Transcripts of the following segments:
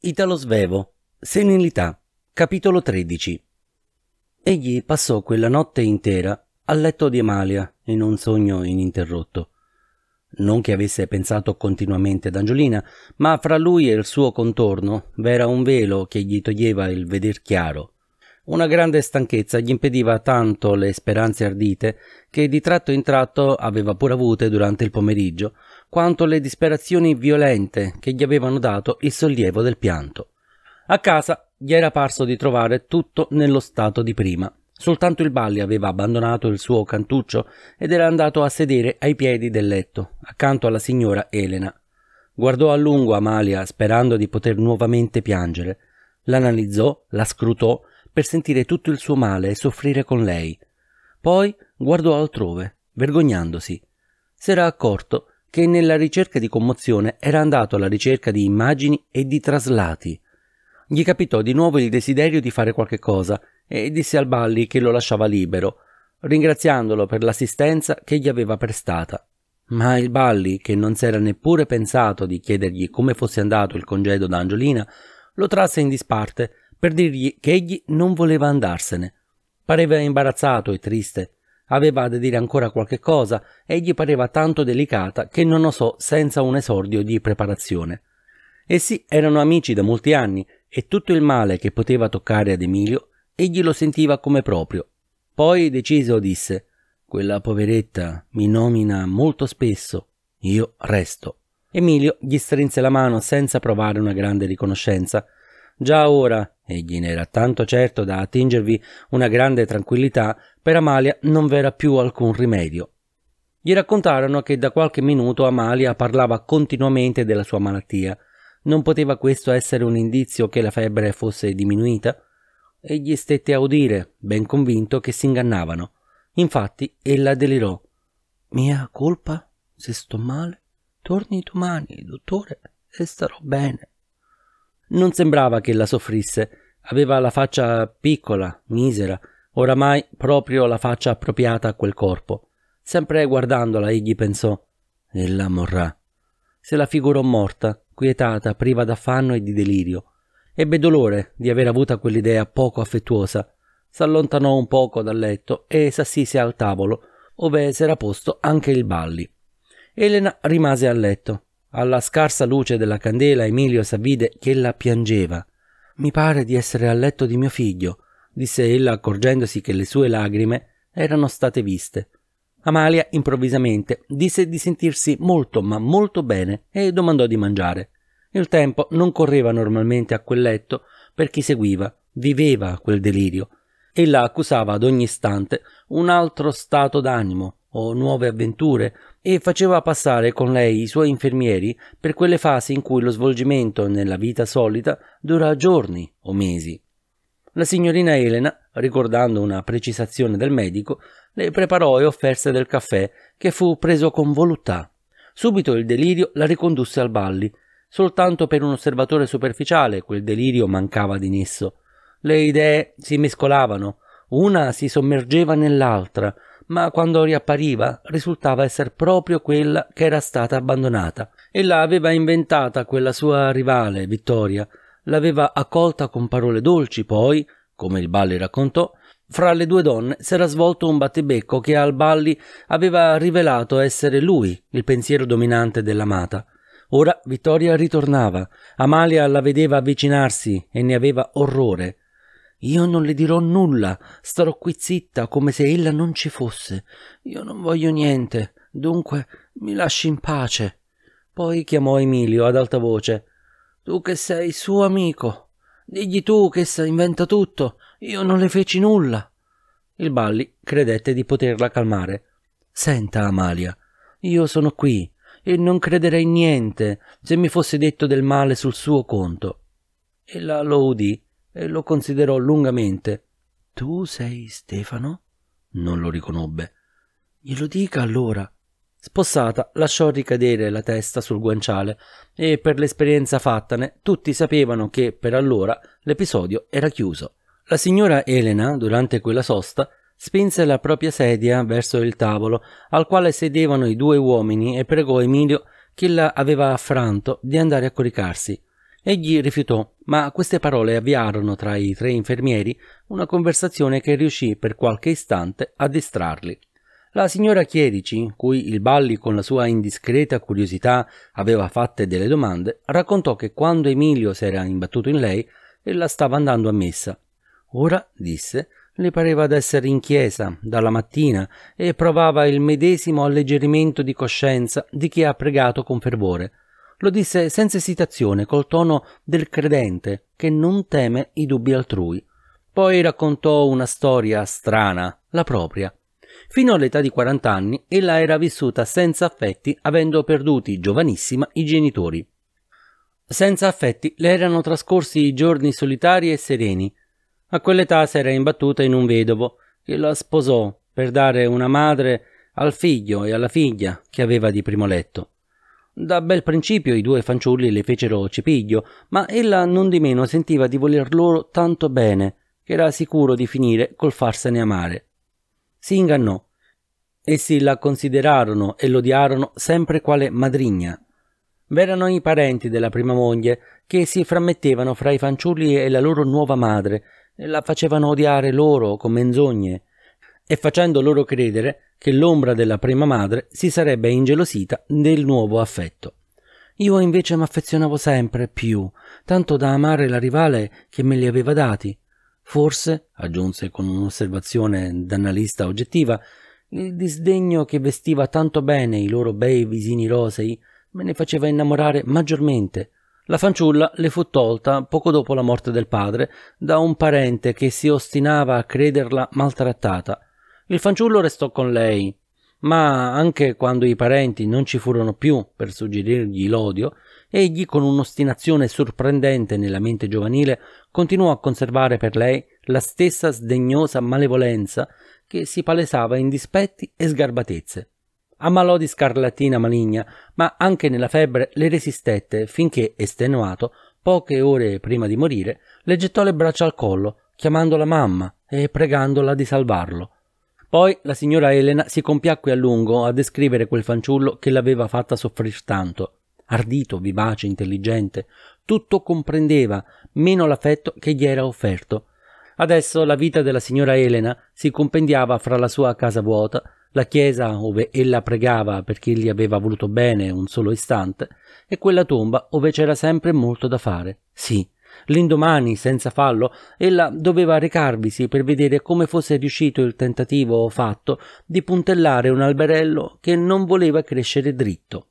Italo Svevo, Senilità, capitolo 13. Egli passò quella notte intera al letto di Amalia in un sogno ininterrotto. Non che avesse pensato continuamente ad Angiolina, ma fra lui e il suo contorno v'era un velo che gli toglieva il veder chiaro. Una grande stanchezza gli impediva tanto le speranze ardite che di tratto in tratto aveva pur avute durante il pomeriggio, quanto le disperazioni violente che gli avevano dato il sollievo del pianto. A casa gli era parso di trovare tutto nello stato di prima. Soltanto il Balli aveva abbandonato il suo cantuccio ed era andato a sedere ai piedi del letto, accanto alla signora Elena. Guardò a lungo Amalia, sperando di poter nuovamente piangere. L'analizzò, la scrutò, per sentire tutto il suo male e soffrire con lei. Poi guardò altrove, vergognandosi. S'era accorto che nella ricerca di commozione era andato alla ricerca di immagini e di traslati. Gli capitò di nuovo il desiderio di fare qualche cosa e disse al Balli che lo lasciava libero, ringraziandolo per l'assistenza che gli aveva prestata. Ma il Balli, che non s'era neppure pensato di chiedergli come fosse andato il congedo da Angiolina, lo trasse in disparte per dirgli che egli non voleva andarsene. Pareva imbarazzato e triste aveva da dire ancora qualche cosa e gli pareva tanto delicata che non osò senza un esordio di preparazione. Essi erano amici da molti anni e tutto il male che poteva toccare ad Emilio egli lo sentiva come proprio. Poi deciso disse «Quella poveretta mi nomina molto spesso, io resto». Emilio gli strinse la mano senza provare una grande riconoscenza Già ora, egli ne era tanto certo da attingervi una grande tranquillità, per Amalia non v'era più alcun rimedio. Gli raccontarono che da qualche minuto Amalia parlava continuamente della sua malattia. Non poteva questo essere un indizio che la febbre fosse diminuita? Egli stette a udire, ben convinto che si ingannavano. Infatti, ella delirò. Mia colpa? Se sto male? Torni domani, dottore, e starò bene. Non sembrava che la soffrisse, aveva la faccia piccola, misera, oramai proprio la faccia appropriata a quel corpo. Sempre guardandola egli pensò «Ella morrà». Se la figurò morta, quietata, priva d'affanno e di delirio. Ebbe dolore di aver avuta quell'idea poco affettuosa. S'allontanò un poco dal letto e s'assise al tavolo, ove s'era posto anche il balli. Elena rimase a letto, alla scarsa luce della candela Emilio s'avvide che ella piangeva. Mi pare di essere al letto di mio figlio, disse ella accorgendosi che le sue lagrime erano state viste. Amalia improvvisamente disse di sentirsi molto ma molto bene e domandò di mangiare. Il tempo non correva normalmente a quel letto per chi seguiva, viveva quel delirio. Ella accusava ad ogni istante un altro stato d'animo, o nuove avventure e faceva passare con lei i suoi infermieri per quelle fasi in cui lo svolgimento nella vita solita dura giorni o mesi. La signorina Elena, ricordando una precisazione del medico, le preparò e offerse del caffè che fu preso con voluttà. Subito il delirio la ricondusse al balli. Soltanto per un osservatore superficiale quel delirio mancava di nesso. Le idee si mescolavano, una si sommergeva nell'altra, ma quando riappariva risultava essere proprio quella che era stata abbandonata. Ella aveva inventata quella sua rivale, Vittoria, l'aveva accolta con parole dolci, poi, come il Balli raccontò, fra le due donne si era svolto un battibecco che al Balli aveva rivelato essere lui il pensiero dominante dell'amata. Ora Vittoria ritornava, Amalia la vedeva avvicinarsi e ne aveva orrore. Io non le dirò nulla, starò qui zitta come se ella non ci fosse. Io non voglio niente, dunque mi lasci in pace. Poi chiamò Emilio ad alta voce. Tu che sei suo amico, digli tu che essa inventa tutto, io non le feci nulla. Il Balli credette di poterla calmare. Senta, Amalia, io sono qui e non crederei niente se mi fosse detto del male sul suo conto. Ella lo udì e lo considerò lungamente. Tu sei Stefano? Non lo riconobbe. Glielo dica allora. Spossata, lasciò ricadere la testa sul guanciale e per l'esperienza fattane tutti sapevano che per allora l'episodio era chiuso. La signora Elena, durante quella sosta, spinse la propria sedia verso il tavolo al quale sedevano i due uomini e pregò Emilio che la aveva affranto di andare a coricarsi. Egli rifiutò, ma queste parole avviarono tra i tre infermieri una conversazione che riuscì per qualche istante a distrarli. La signora Chierici, cui il Balli con la sua indiscreta curiosità aveva fatte delle domande, raccontò che quando Emilio si era imbattuto in lei, ella stava andando a messa. Ora, disse, le pareva d'essere in chiesa dalla mattina e provava il medesimo alleggerimento di coscienza di chi ha pregato con fervore lo disse senza esitazione, col tono del credente che non teme i dubbi altrui. Poi raccontò una storia strana, la propria. Fino all'età di 40 anni ella era vissuta senza affetti, avendo perduti giovanissima i genitori. Senza affetti le erano trascorsi giorni solitari e sereni. A quell'età si era imbattuta in un vedovo che la sposò per dare una madre al figlio e alla figlia che aveva di primo letto. Da bel principio i due fanciulli le fecero cepiglio, ma ella non di meno sentiva di voler loro tanto bene, che era sicuro di finire col farsene amare. Si ingannò. Essi la considerarono e l'odiarono sempre quale madrigna. V'erano i parenti della prima moglie che si frammettevano fra i fanciulli e la loro nuova madre, e la facevano odiare loro con menzogne, e facendo loro credere che l'ombra della prima madre si sarebbe ingelosita del nuovo affetto. Io invece m'affezionavo sempre più, tanto da amare la rivale che me li aveva dati. Forse, aggiunse con un'osservazione d'analista oggettiva, il disdegno che vestiva tanto bene i loro bei visini rosei me ne faceva innamorare maggiormente. La fanciulla le fu tolta poco dopo la morte del padre da un parente che si ostinava a crederla maltrattata il fanciullo restò con lei, ma anche quando i parenti non ci furono più per suggerirgli l'odio, egli con un'ostinazione sorprendente nella mente giovanile continuò a conservare per lei la stessa sdegnosa malevolenza che si palesava in dispetti e sgarbatezze. Ammalò di scarlattina maligna, ma anche nella febbre le resistette finché, estenuato, poche ore prima di morire, le gettò le braccia al collo, chiamandola mamma e pregandola di salvarlo. Poi la signora Elena si compiacque a lungo a descrivere quel fanciullo che l'aveva fatta soffrire tanto. Ardito, vivace, intelligente, tutto comprendeva, meno l'affetto che gli era offerto. Adesso la vita della signora Elena si compendiava fra la sua casa vuota, la chiesa dove ella pregava perché gli aveva voluto bene un solo istante, e quella tomba dove c'era sempre molto da fare. Sì, L'indomani, senza fallo, ella doveva recarvisi per vedere come fosse riuscito il tentativo fatto di puntellare un alberello che non voleva crescere dritto.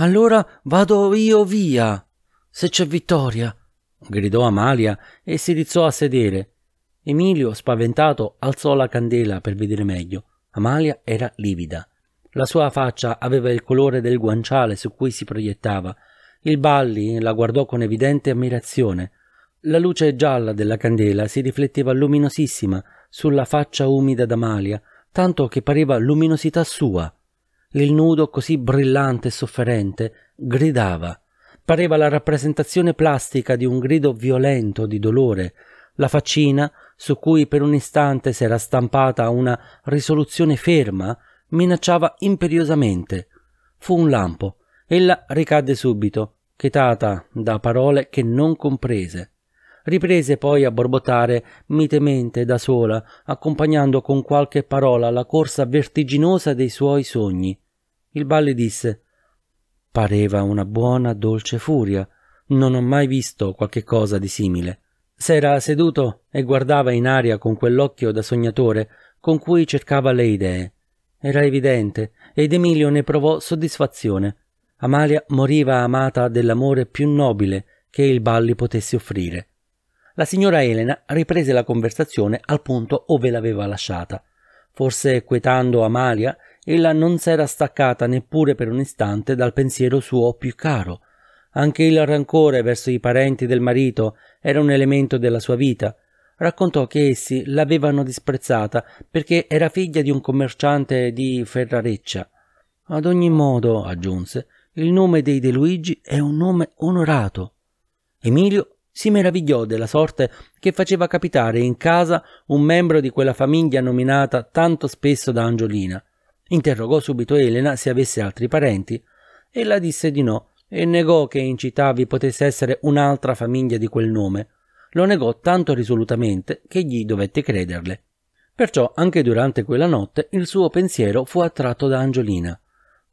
Allora vado io via, se c'è vittoria, gridò Amalia e si rizzò a sedere. Emilio, spaventato, alzò la candela per vedere meglio. Amalia era livida. La sua faccia aveva il colore del guanciale su cui si proiettava il Balli la guardò con evidente ammirazione. La luce gialla della candela si rifletteva luminosissima sulla faccia umida d'Amalia, tanto che pareva luminosità sua. Il nudo così brillante e sofferente gridava. Pareva la rappresentazione plastica di un grido violento di dolore. La faccina, su cui per un istante si era stampata una risoluzione ferma, minacciava imperiosamente. Fu un lampo. Ella ricadde subito, chetata da parole che non comprese. Riprese poi a borbottare mitemente da sola, accompagnando con qualche parola la corsa vertiginosa dei suoi sogni. Il balli disse Pareva una buona dolce furia. Non ho mai visto qualche cosa di simile. S'era seduto e guardava in aria con quell'occhio da sognatore con cui cercava le idee. Era evidente ed Emilio ne provò soddisfazione. Amalia moriva amata dell'amore più nobile che il Balli potesse offrire. La signora Elena riprese la conversazione al punto ove l'aveva lasciata. Forse quetando Amalia, ella non s'era staccata neppure per un istante dal pensiero suo più caro. Anche il rancore verso i parenti del marito era un elemento della sua vita. Raccontò che essi l'avevano disprezzata perché era figlia di un commerciante di ferrareccia. Ad ogni modo, aggiunse, il nome dei De Luigi è un nome onorato. Emilio si meravigliò della sorte che faceva capitare in casa un membro di quella famiglia nominata tanto spesso da Angiolina. Interrogò subito Elena se avesse altri parenti. Ella disse di no e negò che in città vi potesse essere un'altra famiglia di quel nome. Lo negò tanto risolutamente che gli dovette crederle. Perciò anche durante quella notte il suo pensiero fu attratto da Angiolina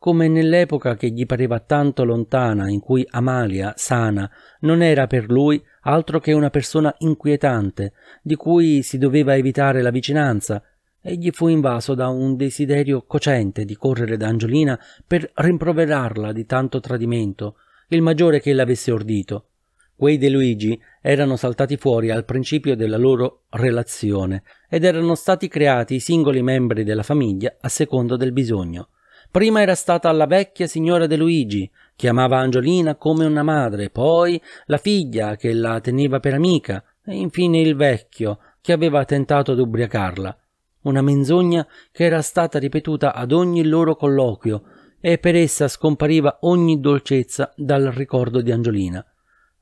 come nell'epoca che gli pareva tanto lontana in cui Amalia, sana, non era per lui altro che una persona inquietante, di cui si doveva evitare la vicinanza, egli fu invaso da un desiderio cocente di correre da Angiolina per rimproverarla di tanto tradimento, il maggiore che l'avesse ordito. Quei De Luigi erano saltati fuori al principio della loro relazione ed erano stati creati i singoli membri della famiglia a secondo del bisogno. Prima era stata la vecchia signora De Luigi, che amava Angiolina come una madre, poi la figlia che la teneva per amica, e infine il vecchio che aveva tentato ad ubriacarla. Una menzogna che era stata ripetuta ad ogni loro colloquio e per essa scompariva ogni dolcezza dal ricordo di Angiolina.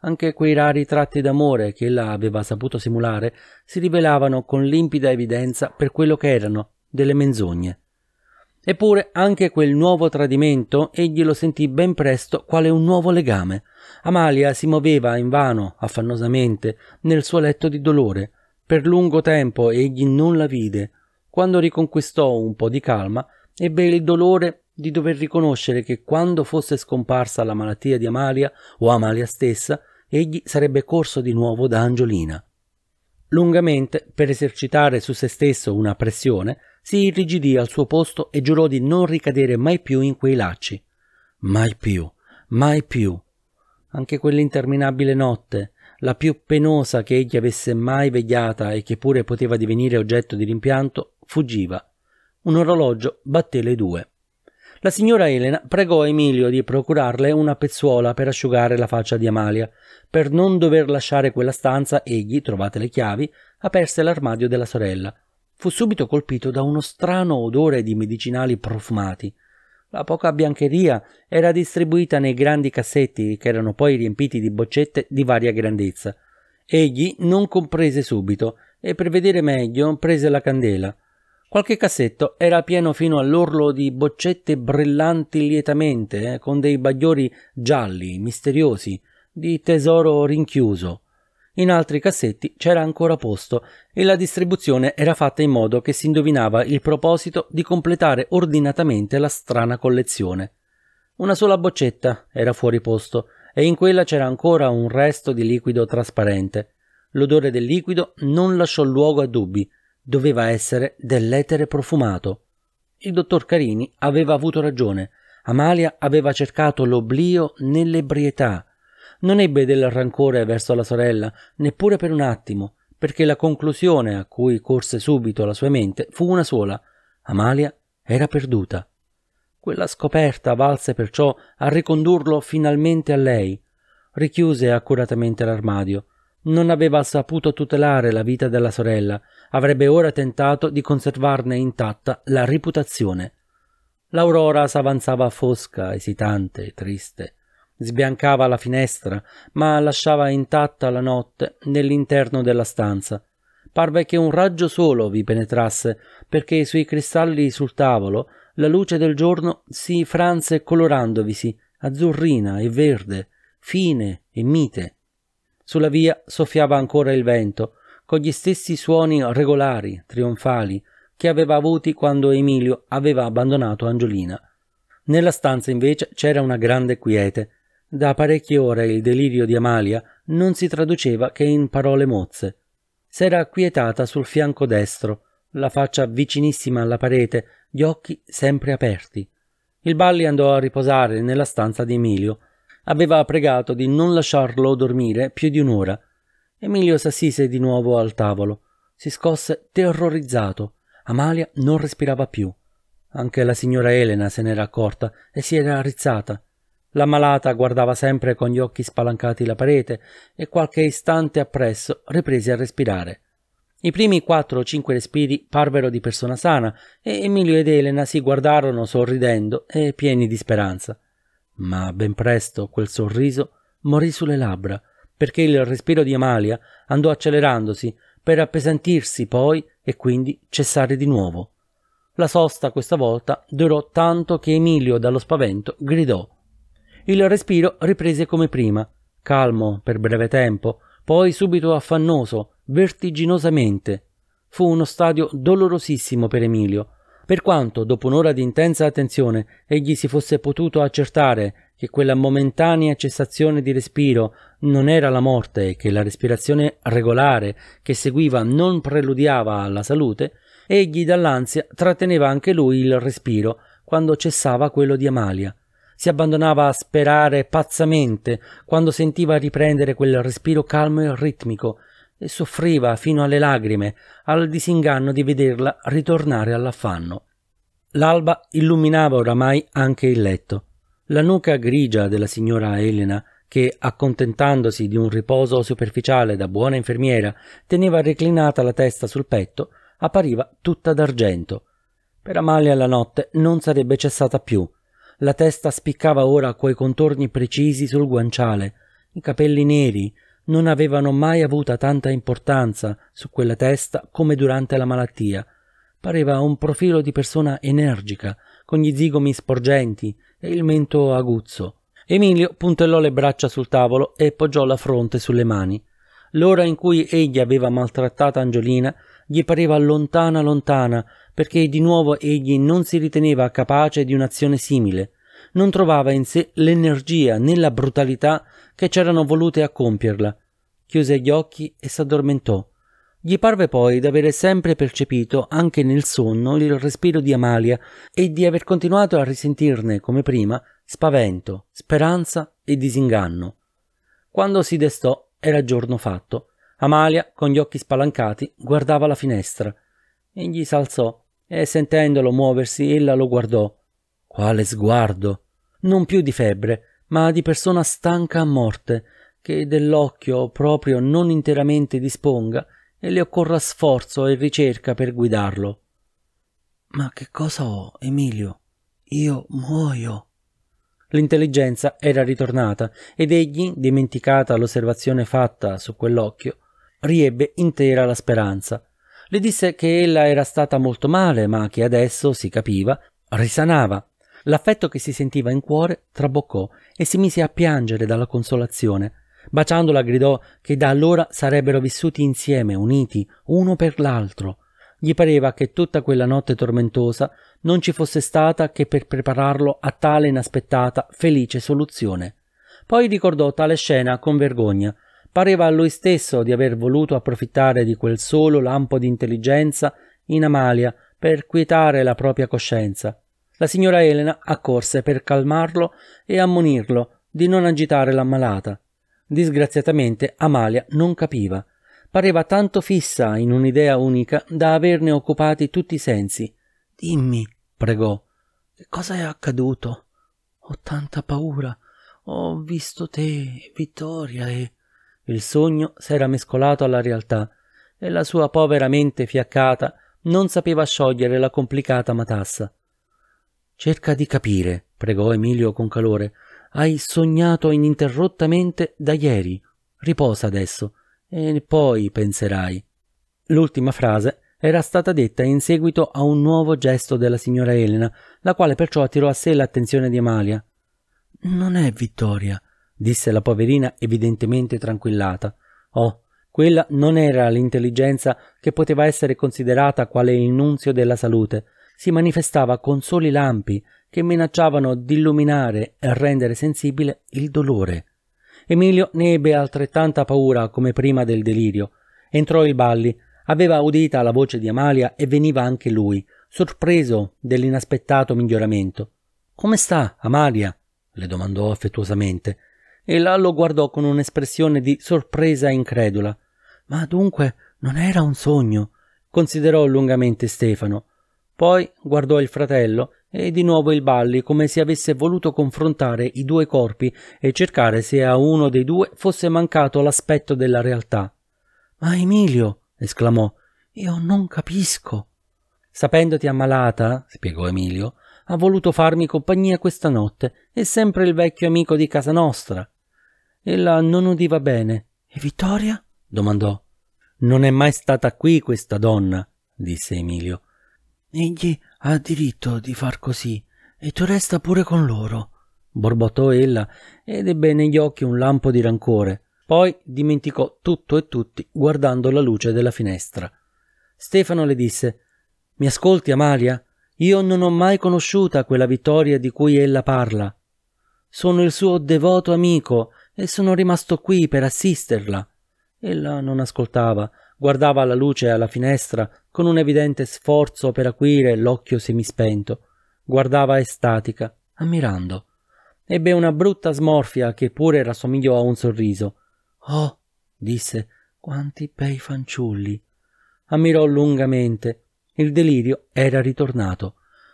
Anche quei rari tratti d'amore che ella aveva saputo simulare si rivelavano con limpida evidenza per quello che erano delle menzogne. Eppure anche quel nuovo tradimento egli lo sentì ben presto quale un nuovo legame. Amalia si muoveva invano, affannosamente, nel suo letto di dolore. Per lungo tempo egli non la vide. Quando riconquistò un po' di calma, ebbe il dolore di dover riconoscere che quando fosse scomparsa la malattia di Amalia o Amalia stessa, egli sarebbe corso di nuovo da Angiolina. Lungamente, per esercitare su se stesso una pressione, si irrigidì al suo posto e giurò di non ricadere mai più in quei lacci. Mai più, mai più. Anche quell'interminabile notte, la più penosa che egli avesse mai vegliata e che pure poteva divenire oggetto di rimpianto, fuggiva. Un orologio batté le due. La signora Elena pregò Emilio di procurarle una pezzuola per asciugare la faccia di Amalia. Per non dover lasciare quella stanza, egli, trovate le chiavi, aperse l'armadio della sorella. Fu subito colpito da uno strano odore di medicinali profumati. La poca biancheria era distribuita nei grandi cassetti che erano poi riempiti di boccette di varia grandezza. Egli non comprese subito e per vedere meglio prese la candela. Qualche cassetto era pieno fino all'orlo di boccette brillanti lietamente, eh, con dei bagliori gialli, misteriosi, di tesoro rinchiuso. In altri cassetti c'era ancora posto e la distribuzione era fatta in modo che si indovinava il proposito di completare ordinatamente la strana collezione. Una sola boccetta era fuori posto e in quella c'era ancora un resto di liquido trasparente. L'odore del liquido non lasciò luogo a dubbi doveva essere dell'etere profumato. Il dottor Carini aveva avuto ragione. Amalia aveva cercato l'oblio nell'ebrietà. Non ebbe del rancore verso la sorella, neppure per un attimo, perché la conclusione a cui corse subito la sua mente fu una sola. Amalia era perduta. Quella scoperta valse perciò a ricondurlo finalmente a lei. Richiuse accuratamente l'armadio, non aveva saputo tutelare la vita della sorella, avrebbe ora tentato di conservarne intatta la reputazione. L'aurora s'avanzava fosca, esitante, triste. Sbiancava la finestra, ma lasciava intatta la notte nell'interno della stanza. Parve che un raggio solo vi penetrasse, perché sui cristalli sul tavolo la luce del giorno si franse colorandovisi, azzurrina e verde, fine e mite. Sulla via soffiava ancora il vento, con gli stessi suoni regolari, trionfali, che aveva avuti quando Emilio aveva abbandonato Angiolina. Nella stanza invece c'era una grande quiete. Da parecchie ore il delirio di Amalia non si traduceva che in parole mozze. S'era acquietata sul fianco destro, la faccia vicinissima alla parete, gli occhi sempre aperti. Il Balli andò a riposare nella stanza di Emilio, aveva pregato di non lasciarlo dormire più di un'ora. Emilio s'assise di nuovo al tavolo. Si scosse terrorizzato. Amalia non respirava più. Anche la signora Elena se n'era accorta e si era rizzata. La malata guardava sempre con gli occhi spalancati la parete e qualche istante appresso riprese a respirare. I primi quattro o cinque respiri parvero di persona sana e Emilio ed Elena si guardarono sorridendo e pieni di speranza. Ma ben presto quel sorriso morì sulle labbra, perché il respiro di Amalia andò accelerandosi per appesantirsi poi e quindi cessare di nuovo. La sosta questa volta durò tanto che Emilio dallo spavento gridò. Il respiro riprese come prima, calmo per breve tempo, poi subito affannoso, vertiginosamente. Fu uno stadio dolorosissimo per Emilio, per quanto, dopo un'ora di intensa attenzione, egli si fosse potuto accertare che quella momentanea cessazione di respiro non era la morte e che la respirazione regolare che seguiva non preludiava alla salute, egli dall'ansia tratteneva anche lui il respiro quando cessava quello di Amalia. Si abbandonava a sperare pazzamente quando sentiva riprendere quel respiro calmo e ritmico e soffriva fino alle lagrime al disinganno di vederla ritornare all'affanno. L'alba illuminava oramai anche il letto. La nuca grigia della signora Elena, che, accontentandosi di un riposo superficiale da buona infermiera, teneva reclinata la testa sul petto, appariva tutta d'argento. Per Amalia la notte non sarebbe cessata più. La testa spiccava ora coi contorni precisi sul guanciale, i capelli neri, non avevano mai avuta tanta importanza su quella testa come durante la malattia. Pareva un profilo di persona energica, con gli zigomi sporgenti e il mento aguzzo. Emilio puntellò le braccia sul tavolo e poggiò la fronte sulle mani. L'ora in cui egli aveva maltrattata Angiolina gli pareva lontana lontana, perché di nuovo egli non si riteneva capace di un'azione simile. Non trovava in sé l'energia né la brutalità che c'erano volute a compierla. Chiuse gli occhi e s'addormentò. Gli parve poi d'avere sempre percepito, anche nel sonno, il respiro di Amalia e di aver continuato a risentirne, come prima, spavento, speranza e disinganno. Quando si destò era giorno fatto. Amalia, con gli occhi spalancati, guardava la finestra. Egli s'alzò e, sentendolo muoversi, ella lo guardò. Quale sguardo! Non più di febbre, ma di persona stanca a morte, che dell'occhio proprio non interamente disponga e le occorra sforzo e ricerca per guidarlo. Ma che cosa ho, Emilio? Io muoio. L'intelligenza era ritornata ed egli, dimenticata l'osservazione fatta su quell'occhio, riebbe intera la speranza. Le disse che ella era stata molto male, ma che adesso, si capiva, risanava L'affetto che si sentiva in cuore traboccò e si mise a piangere dalla consolazione. Baciandola gridò che da allora sarebbero vissuti insieme, uniti, uno per l'altro. Gli pareva che tutta quella notte tormentosa non ci fosse stata che per prepararlo a tale inaspettata, felice soluzione. Poi ricordò tale scena con vergogna. Pareva a lui stesso di aver voluto approfittare di quel solo lampo di intelligenza in Amalia per quietare la propria coscienza. La signora Elena accorse per calmarlo e ammonirlo di non agitare l'ammalata. Disgraziatamente Amalia non capiva. Pareva tanto fissa in un'idea unica da averne occupati tutti i sensi. Dimmi, pregò, che cosa è accaduto? Ho tanta paura. Ho visto te, Vittoria e... Il sogno s'era mescolato alla realtà e la sua povera mente fiaccata non sapeva sciogliere la complicata matassa. Cerca di capire, pregò Emilio con calore. Hai sognato ininterrottamente da ieri. Riposa adesso e poi penserai. L'ultima frase era stata detta in seguito a un nuovo gesto della signora Elena, la quale perciò attirò a sé l'attenzione di Amalia. Non è Vittoria, disse la poverina evidentemente tranquillata. Oh, quella non era l'intelligenza che poteva essere considerata quale il nunzio della salute, si manifestava con soli lampi che minacciavano di illuminare e rendere sensibile il dolore. Emilio ne ebbe altrettanta paura come prima del delirio. Entrò il Balli, aveva udita la voce di Amalia e veniva anche lui, sorpreso dell'inaspettato miglioramento. Come sta, Amalia? le domandò affettuosamente. Ella lo guardò con un'espressione di sorpresa incredula. Ma dunque non era un sogno, considerò lungamente Stefano. Poi guardò il fratello e di nuovo il Balli come se avesse voluto confrontare i due corpi e cercare se a uno dei due fosse mancato l'aspetto della realtà. Ma Emilio, esclamò, io non capisco. Sapendoti ammalata, spiegò Emilio, ha voluto farmi compagnia questa notte, è sempre il vecchio amico di casa nostra. Ella non udiva bene. E Vittoria? domandò. Non è mai stata qui questa donna, disse Emilio. Egli ha diritto di far così, e tu resta pure con loro, borbottò ella ed ebbe negli occhi un lampo di rancore. Poi dimenticò tutto e tutti guardando la luce della finestra. Stefano le disse Mi ascolti, Amalia? Io non ho mai conosciuta quella Vittoria di cui ella parla. Sono il suo devoto amico e sono rimasto qui per assisterla. Ella non ascoltava, Guardava la luce alla finestra con un evidente sforzo per acuire l'occhio semispento. Guardava estatica, ammirando. Ebbe una brutta smorfia che pure rassomigliò a un sorriso. Oh, disse, quanti bei fanciulli. Ammirò lungamente. Il delirio era ritornato.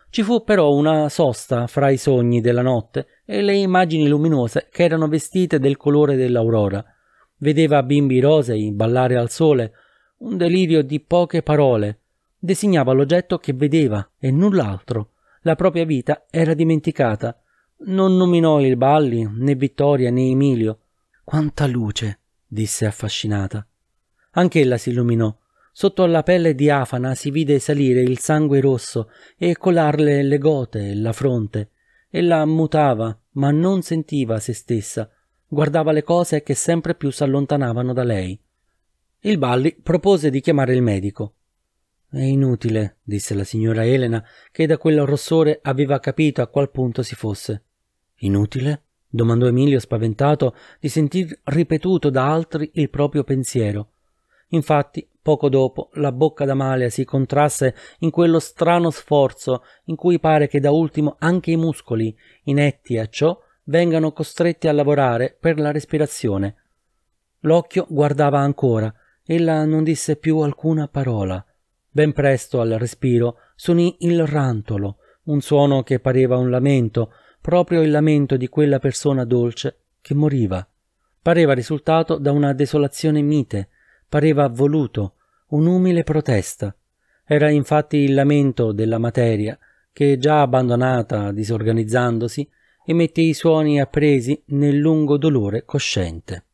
Ci fu però una sosta fra i sogni della notte e le immagini luminose che erano vestite del colore dell'aurora. Vedeva bimbi rosei ballare al sole, un delirio di poche parole. Designava l'oggetto che vedeva e null'altro. La propria vita era dimenticata. Non nominò il Balli, né Vittoria, né Emilio. Quanta luce! disse affascinata. Anch'ella si illuminò. Sotto alla pelle diafana si vide salire il sangue rosso e colarle le gote e la fronte. Ella mutava, ma non sentiva se stessa. Guardava le cose che sempre più s'allontanavano da lei. Il Balli propose di chiamare il medico. È inutile, disse la signora Elena, che da quel rossore aveva capito a qual punto si fosse. Inutile? domandò Emilio spaventato di sentir ripetuto da altri il proprio pensiero. Infatti, poco dopo, la bocca d'Amalia si contrasse in quello strano sforzo in cui pare che da ultimo anche i muscoli, inetti a ciò, vengano costretti a lavorare per la respirazione. L'occhio guardava ancora, Ella non disse più alcuna parola. Ben presto al respiro suonì il rantolo, un suono che pareva un lamento, proprio il lamento di quella persona dolce che moriva. Pareva risultato da una desolazione mite, pareva voluto, un'umile protesta. Era infatti il lamento della materia, che già abbandonata, disorganizzandosi, emette i suoni appresi nel lungo dolore cosciente.